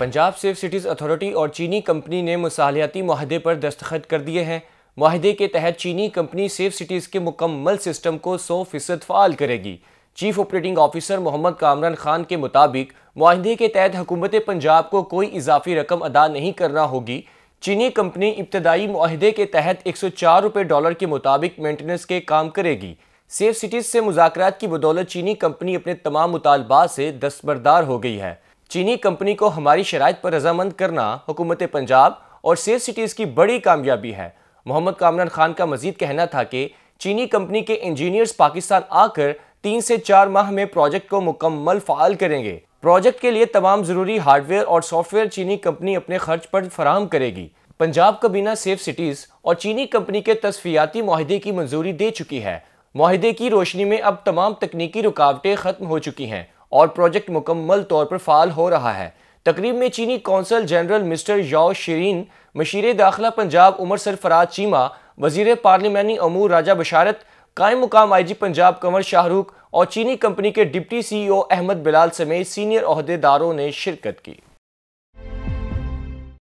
Punjab safe cities authority और चीनी company ने मसालियाती माहदे पर दस्तखत कर दिए हैं माहदे के तहत चीनी कंपनी सेफ सिटीज़ के मुकम्मल सिस्टम को सौ फ़ीसद फ़ाल करेगी chief operating officer Mohammad Kamran Khan के मुताबिक माहदे के तहत हुकूमत पंजाब को कोई इजाफी रकम अदा नहीं करना होगी चीनी कंपनी इब्तदाई माहदे के तहत एक सौ चार रुपये डॉलर के मुताबिक मेंटेनेंस के काम करेगी सेफ सिटीज़ से मुजाकर की बदौलत चीनी कंपनी अपने तमाम मुतालबात से दस्तबरदार हो गई है चीनी कंपनी को हमारी शराब पर रजामंद करना हुकूमत पंजाब और सेफ सिटीज़ की बड़ी कामयाबी है मोहम्मद कामरान खान का मजीद कहना था कि चीनी कंपनी के इंजीनियर्स पाकिस्तान आकर तीन से चार माह में प्रोजेक्ट को मुकम्मल फ़ाल करेंगे प्रोजेक्ट के लिए तमाम ज़रूरी हार्डवेयर और सॉफ्टवेयर चीनी कंपनी अपने खर्च पर फराम करेगी पंजाब कबीना सेफ सिटीज़ और चीनी कंपनी के तस्फियाती माहदे की मंजूरी दे चुकी है माहदे की रोशनी में अब तमाम तकनीकी रुकावटें ख़त्म हो चुकी हैं और प्रोजेक्ट मुकम्मल तौर पर फाल हो रहा है तकरीब में चीनी कौंसल जनरल मिस्टर याओ शरीन मशीर दाखिला पंजाब उमर सरफराज चीमा वजीर पार्लिमानी अमूर राजा बशारत कायम मुकाम आई जी पंजाब कंवर शाहरुख और चीनी कंपनी के deputy C E O Ahmed Bilal समेत सीनियर अहदेदारों ने शिरकत की